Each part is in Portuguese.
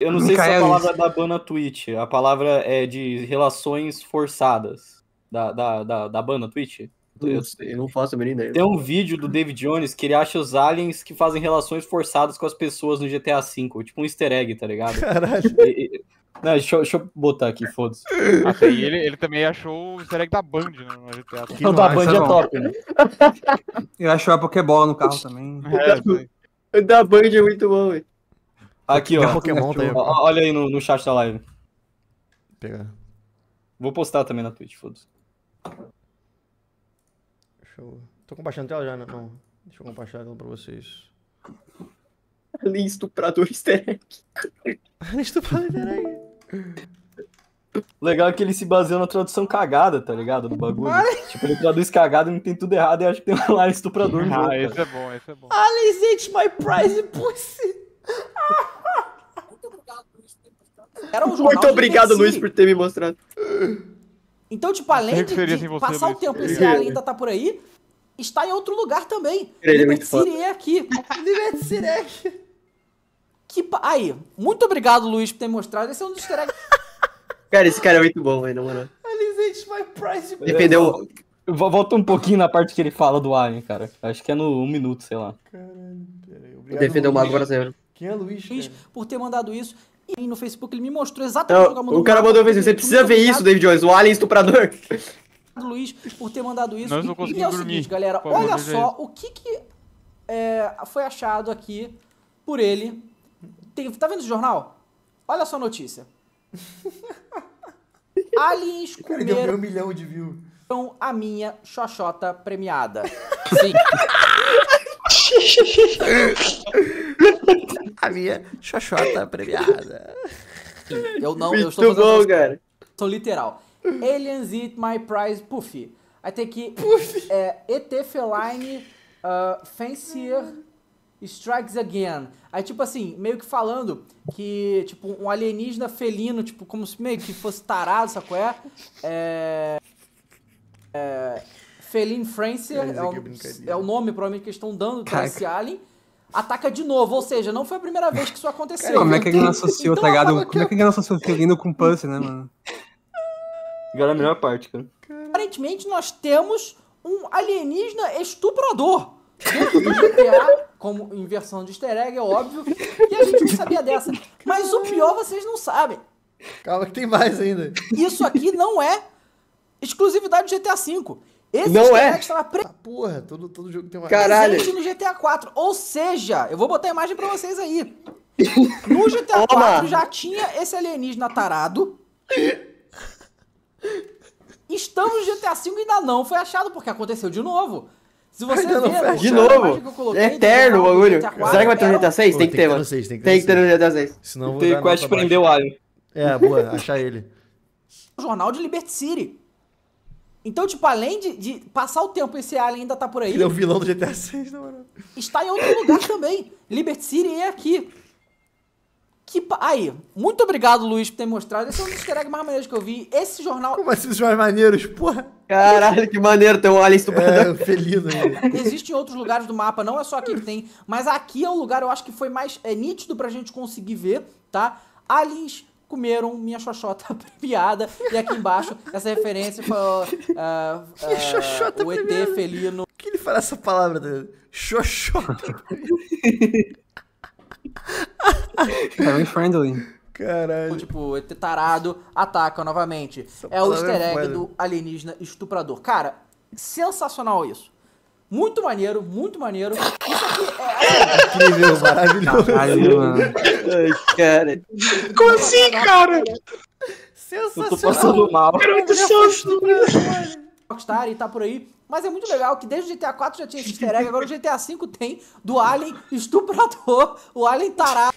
Eu não sei se a palavra é da banda Twitch. A palavra é de relações forçadas. Da, da, da, da banda Twitch? Eu, eu não faço a ideia. Tem um vídeo do David Jones que ele acha os aliens que fazem relações forçadas com as pessoas no GTA V. Tipo um easter egg, tá ligado? Caralho. Não, deixa, eu, deixa, eu botar aqui, foda-se. ele, ele também achou o easter egg da Band, né? No GTA. V. não, da Band é não. Tá top, né? Ele achou a Pokébola no carro também. É, o da Band é muito bom, velho. Aqui, ó. Pokémon, tá aí, ó. Olha aí no, no chat da live. Pegar. Vou postar também na Twitch, foda-se. Deixa eu. Tô compartilhando tela já, né? Não. Deixa eu compartilhar ela pra vocês. Ali estuprador easter egg. Ali estuprador easter egg. Legal é que ele se baseou na tradução cagada, tá ligado? Do bagulho. tipo, ele traduz cagado e não tem tudo errado e acho que tem lá estuprador Ah, esse é bom, esse é bom. Alice, it's my prize pussy. Era um Muito obrigado, Luiz, por ter me mostrado. Então, tipo, além de, de você, passar Luiz. o tempo e se ainda tá por aí, está em outro lugar também. É Liberty City é aqui. Liberty City é aqui. Que pa... Aí, muito obrigado, Luiz, por ter mostrado. Esse é um dos easter eggs. Cara, esse cara é muito bom, velho, mano. moral. Alizate my prize. Dependeu. Volta um pouquinho na parte que ele fala do Alien, cara. Acho que é no um minuto, sei lá. Caralho, peraí. Defendeu o Mago Brasileiro. Quem é Luiz? Luiz, por ter mandado isso. E no Facebook ele me mostrou exatamente Não, o, o cara mandou ver, você precisa ver isso, David Jones, o alien estuprador. Luiz por ter mandado isso. e é o dormir. seguinte, galera, olha só o que, que é, foi achado aqui por ele. Tem, tá vendo o jornal? Olha só a notícia. Aliens comeram... Cara, deu um milhão de views. a minha xoxota premiada. Sim. a minha xoxota premiada. Eu não, eu estou fazendo bom, cara. literal. Aliens Eat My Prize, puff. Aí tem que é, ET Feline uh, Fancier Strikes Again. Aí, tipo assim, meio que falando que, tipo, um alienígena felino, tipo, como se meio que fosse tarado, saco é? É... é Feline fancier é, é, o, é o nome, provavelmente, que eles estão dando pra esse alien ataca de novo. Ou seja, não foi a primeira vez que isso aconteceu. Cara, como é que ele não associou, então, tá então, ligado? Como é que ele não associou Fiorino com Pussy, né, mano? Agora é a melhor parte, cara. Aparentemente, nós temos um alienígena estuprador. Dentro do GTA, como inversão de easter egg, é óbvio. E a gente não sabia dessa. Mas o pior vocês não sabem. Calma que tem mais ainda. Isso aqui não é exclusividade do GTA V. Esse não é? Tava tá pre... porra, todo, todo jogo tem uma Caralho. Existe no GTA 4. Ou seja, eu vou botar a imagem pra vocês aí. No GTA 4 já tinha esse alienígena tarado. Estamos no GTA 5 ainda não foi achado, porque aconteceu de novo. Se você Ai, não, ver, de novo. é eterno o bagulho. Será que vai ter no GTA 6? Pô, tem, que ter, mano. Tem, tem, tem que ter no GTA 6. Senão tem quest prender o Alien. É, boa, achar ele. Jornal de Liberty City. Então, tipo, além de, de, passar o tempo, esse alien ainda tá por aí. Ele é o vilão do GTA 6, na né, moral. Está em outro lugar também. Liberty City é aqui. Que pa... Aí, muito obrigado, Luiz, por ter mostrado. Esse é um dos easter eggs mais maneiros que eu vi. Esse jornal. Como assim, os mais maneiros, porra? Caralho, que maneiro ter um alien super. É, felino. Existem outros lugares do mapa, não é só aqui que tem. Mas aqui é um lugar, eu acho que foi mais é, nítido pra gente conseguir ver, tá? Aliens comeram minha xoxota premiada. E aqui embaixo, essa referência foi. Uh, uh, o ET premiada. felino. Por que ele fala essa palavra dele? Xoxota Very tá friendly. Caralho. Então, tipo, ET tarado ataca novamente. Essa é o é easter egg é do alienígena estuprador. Cara, sensacional isso. Muito maneiro, muito maneiro. Isso aqui é. Incrível, maravilhoso. Caralho, mano. Ai, cara. Como assim, cara? Sensacional. Eu tô passando mal. Cara, muito susto. Rockstar e tá por aí. Mas é muito legal que desde o GTA 4 já tinha esse easter egg, agora o GTA 5 tem do Alien estuprador, o Alien tarado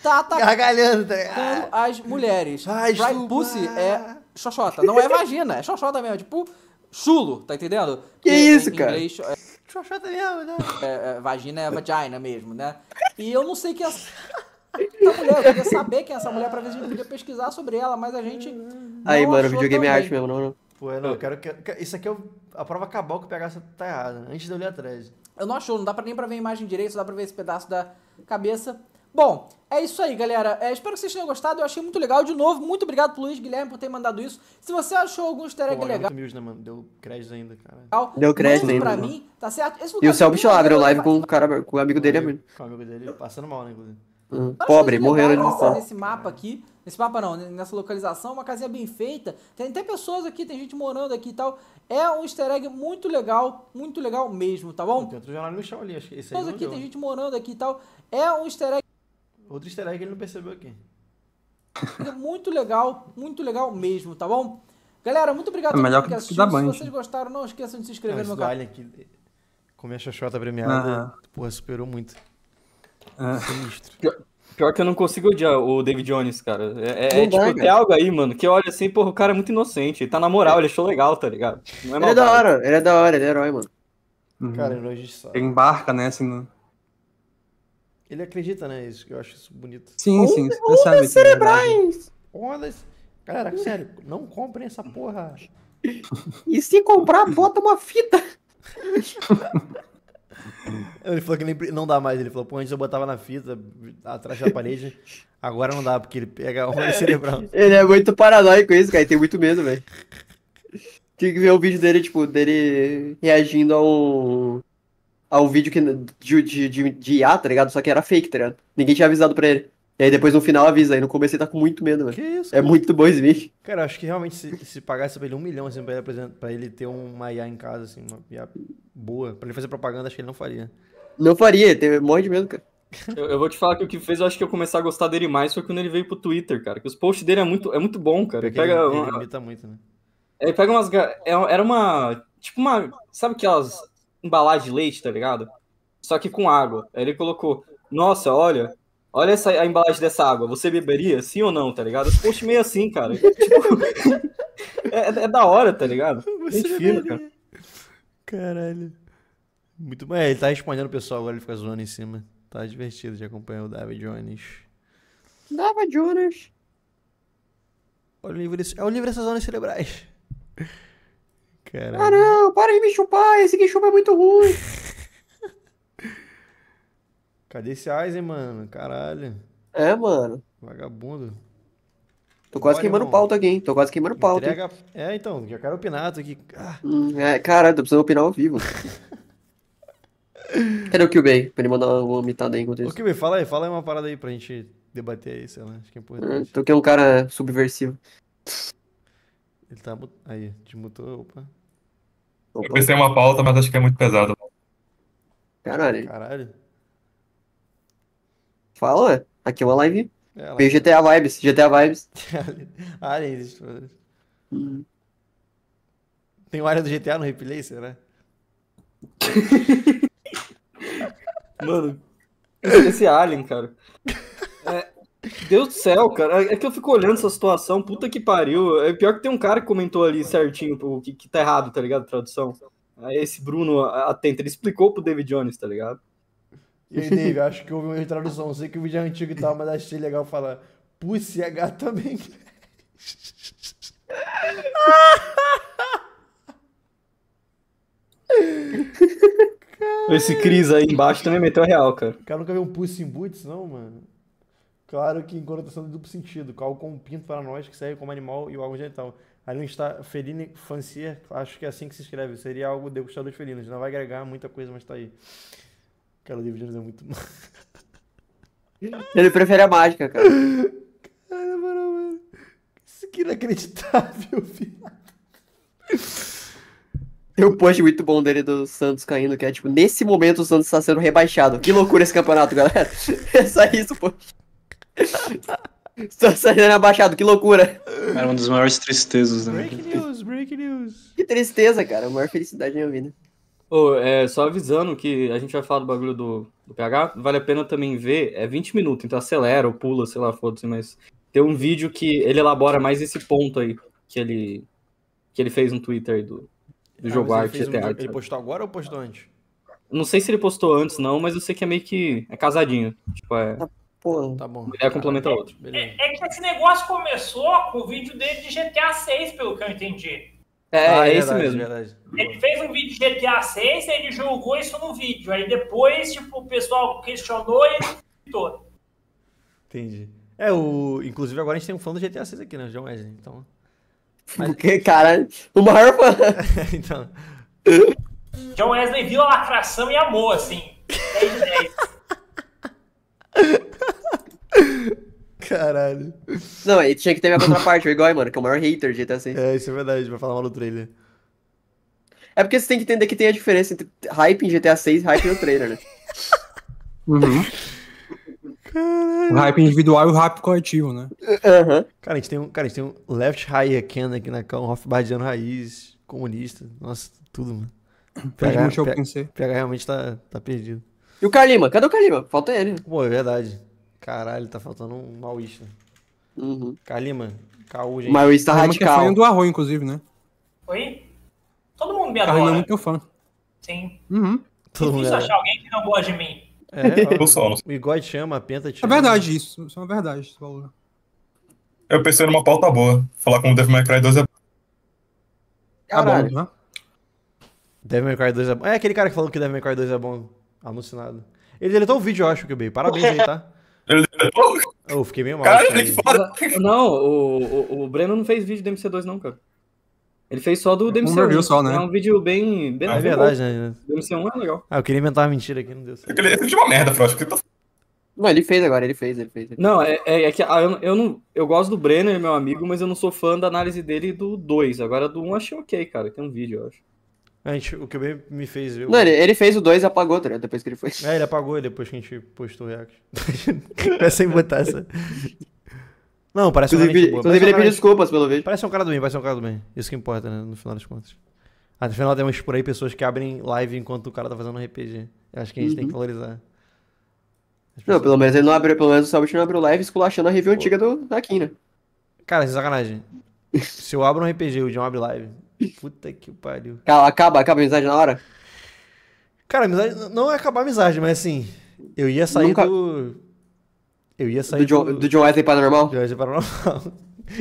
tá atacando Gargalhando, tá as mulheres. Ai, Pride Pussy é xoxota, não é vagina, é xoxota mesmo, é tipo chulo, tá entendendo? Que, isso, em cara? Inglês, é... mesmo, né? É, é, vagina é vagina mesmo, né? E eu não sei que essa, é essa mulher, eu queria saber quem é essa mulher pra ver se a gente podia pesquisar sobre ela, mas a gente. Aí, mano, videogame é arte mesmo, não, não. Pô, eu não, eu quero que. Isso aqui é o, a prova acabou que pegar essa tá errada, antes de eu ler atrás. Eu não achou, não dá pra, nem pra ver a imagem direito, só dá pra ver esse pedaço da cabeça. Bom, é isso aí, galera. É, espero que vocês tenham gostado. Eu achei muito legal. De novo, muito obrigado pro Luiz Guilherme por ter mandado isso. Se você achou algum easter egg Pô, legal. Mil, né, mano? Deu crédito ainda, cara. Deu crédito ainda. Pra né? mim, tá certo? Esse e o Céu Bicho abre live com o, cara, com o amigo dele. mesmo Com o amigo dele, passando mal, né, inclusive. Uhum. Pobre, é morreram ali Nesse mapa aqui, nesse mapa não, né? nessa localização, uma casinha bem feita. Tem até pessoas aqui, tem gente morando aqui e tal. É um easter egg muito legal, muito legal mesmo, tá bom? Tem outro jornal no chão ali, acho que esse aí. Mas aqui deu. tem né? gente morando aqui e tal. É um easter egg. Outro easter egg que ele não percebeu aqui. É muito legal, muito legal mesmo, tá bom? Galera, muito obrigado é melhor que, que assistiu. Se vocês gostaram, não esqueçam de se inscrever não, no canal. Olha aqui, com a xoxota premiada, ah. porra, superou muito. É. Sinistro. Pior que eu não consigo odiar o David Jones, cara. É, é, é tipo, tem algo aí, mano, que olha assim, porra, o cara é muito inocente. Ele tá na moral, ele achou legal, tá ligado? Não é ele é da hora, ele é da hora, ele é herói, mano. Uhum. Cara, ele é Ele embarca, né, assim, no... Ele acredita, né? Isso, que eu acho isso bonito. Sim, sim. Você sabe ondas cerebrais! É ondas. Galera, sério, não comprem essa porra. E se comprar, bota uma fita. ele falou que nem, não dá mais. Ele falou, pô, antes eu botava na fita, atrás da parede. Agora não dá, porque ele pega onda é. cerebral. Ele é muito paranoico isso, cara. Ele tem muito medo, velho. Tinha que ver o vídeo dele, tipo, dele reagindo ao ao vídeo que, de, de, de, de IA, tá ligado? Só que era fake, tá ligado? Ninguém tinha avisado pra ele. E aí depois no final avisa, aí no começo ele tá com muito medo, velho. Que isso? É cara? muito bom esse vídeo. Cara, acho que realmente se, se pagasse pra ele um milhão, assim, pra ele, pra ele ter uma IA em casa, assim, uma IA boa, pra ele fazer propaganda, acho que ele não faria. Não faria, ele morre de medo, cara. Eu, eu, vou te falar que o que fez eu acho que eu começar a gostar dele mais foi quando ele veio pro Twitter, cara. Que os posts dele é muito, é muito bom, cara. Ele, pega ele, uma... ele imita muito, né? Ele é, pega umas. É, era uma. Tipo uma. Sabe aquelas embalagem de leite, tá ligado? Só que com água. Aí ele colocou, nossa, olha, olha essa, a embalagem dessa água, você beberia? Sim ou não, tá ligado? Esse meio assim, cara. tipo, é, é, é, da hora, tá ligado? Você Gente fina, cara. Caralho. Muito bem. É, ele tá respondendo o pessoal agora, ele fica zoando em cima. Tá divertido de acompanhar o David Jones. David Jones. Olha o livro, olha é o livro dessas zonas cerebrais. Caralho. Ah, não, para de me chupar, esse que chupa é muito ruim. Cadê esse Aizen, mano? Caralho. É, mano. Vagabundo. Tô quase Olha, queimando irmão. pauta aqui, hein? Tô quase queimando pauta. Entrega... É, então, já quero opinar, tô aqui. Ah. Hum, é, caralho, tô precisando opinar ao vivo. Cadê o Kyubey? Pra ele mandar uma mitada aí enquanto isso. Ô, fala aí, fala aí uma parada aí pra gente debater aí, sei lá, acho que é, é importante. tô aqui um cara subversivo. Ele tá. Aí, te mutou, opa. opa. Eu pensei em uma pauta, mas acho que é muito pesado. Caralho. Caralho. Fala, aqui é uma live. É, GTA Vibes, GTA Vibes. Alien existe, ah, é Tem uma área do GTA no replay, será? Mano, esse Alien, cara. Deus do céu, cara. É que eu fico olhando essa situação, puta que pariu. É pior que tem um cara que comentou ali certinho o que, que tá errado, tá ligado? Tradução. Aí esse Bruno atento, ele explicou pro David Jones, tá ligado? E aí, David, acho que houve uma tradução. Sei que o vídeo é antigo e tal, mas achei legal falar. Pussy é gato também. Esse Cris aí embaixo também meteu a real, cara. O cara nunca viu um Pussy em Boots, não, mano? Claro que em conotação de duplo sentido, qual com um pinto para nós que serve como animal e o órgão genital. Ali está Feline Fancier, acho que é assim que se escreve, seria algo degustador de felinos. Não vai agregar muita coisa, mas tá aí. Cara, o David Jones é muito. Ele prefere a mágica, cara. Cara, mano, Isso que inacreditável, viado. Tem um post muito bom dele do Santos caindo, que é tipo, nesse momento o Santos está sendo rebaixado. Que loucura esse campeonato, galera. É só isso, poxa. Estou saindo abaixado, que loucura. Era uma das maiores tristezas da break minha vida. Break news, break news. Que tristeza, cara. A maior felicidade da minha vida. Oh, é, só avisando que a gente vai falar do bagulho do, do, PH, vale a pena também ver, é 20 minutos, então acelera ou pula, sei lá, foda-se, mas tem um vídeo que ele elabora mais esse ponto aí, que ele, que ele fez no Twitter aí do, do ah, jogo Arte um, Arte. Ele postou agora ou postou antes? Não sei se ele postou antes, não, mas eu sei que é meio que é casadinho. Tipo, é... Tá Pô, então, tá bom. Mulher complementa a outra. É, é, que esse negócio começou com o vídeo dele de GTA 6, pelo que eu entendi. É, ah, é, é esse verdade, mesmo. Verdade. Ele fez um vídeo de GTA 6, e ele jogou isso no vídeo. Aí depois, tipo, o pessoal questionou e ele editou. Entendi. É, o... inclusive agora a gente tem um fã do GTA 6 aqui, né? João John Wesley, então... Mas... Porque, cara, o maior fã... então... John Wesley viu a lacração e amou, assim. 10 10. Caralho. Não, aí tinha que ter minha contraparte, o Igor, mano, que é o maior hater de GTA 6. É, isso é verdade, vai falar mal do trailer. É porque você tem que entender que tem a diferença entre hype em GTA 6 e hype no trailer, né? Uhum. Caralho. O hype individual e o hype coletivo, né? Uhum. Cara, a gente tem um, cara, a gente tem um left high Ken né, aqui na cama, um Hofbardiano raiz, comunista. Nossa, tudo, mano. Pega, realmente tá, tá perdido. E o Kalima? Cadê o Kalima? Falta ele. Pô, é verdade. Caralho, tá faltando um maoísta. Uhum. Kalima, Caú, gente. Maoísta é radical. Kalima é fã do Arroio, inclusive, né? Oi? Todo mundo me adora. Kalima é muito fã. Sim. Uhum. Difícil achar alguém que não gosta de mim. É, é O só, o Igor chama, a Penta te chama. É verdade isso, isso é uma verdade. Eu pensei numa pauta boa. Falar como Devil May Cry 2 é... Caralho. Tá bom, né? Devil May Cry 2 é bom. É aquele cara que falou que Devil May Cry 2 é bom. Alucinado. Ele deletou o vídeo, eu acho, que bem. Parabéns aí, tá? Ele Eu fiquei meio mal. Cara, que foda. Não, o, o, o, Breno não fez vídeo do MC2, não, cara. Ele fez só do DMC1. É um só, né? É um vídeo bem. bem é verdade, né? DMC1 é legal. Ah, eu queria inventar uma mentira aqui, não deu certo. Ele fez uma merda, Frost. Tá... Não, ele fez agora, ele fez, ele fez. não, é, é, é que ah, eu, eu, não. Eu gosto do Breno meu amigo, mas eu não sou fã da análise dele do 2. Agora do 1 um, achei ok, cara. Tem um vídeo, eu acho. A gente, o que me fez Não, ele, ele fez o 2 e apagou, tá Depois que ele foi. É, ele apagou depois que a gente postou o react. Começa é a botar essa. Não, parece um cara. Inclusive, ele desculpas pelo vídeo. Parece um cara do bem, parece um cara do bem. Isso que importa, né? No final das contas. Ah, no final temos por aí pessoas que abrem live enquanto o cara tá fazendo um RPG. Eu acho que a gente uhum. tem que uhum. valorizar. Não, pelo menos ele não abriu, pelo menos o Selbit não abriu live esculachando a review Pô. antiga do, da Kina. Né? Cara, sem sacanagem. Se eu abro um RPG e o John abre live, Puta que pariu. Acaba, acaba a amizade na hora? Cara, amizade, não é acabar a amizade, mas assim, eu ia sair Nunca... do. Eu ia sair do. John, do, do John Wesley Paranormal? John Wesley Paranormal.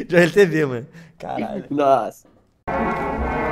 de LTV, mano. Caralho. Nossa.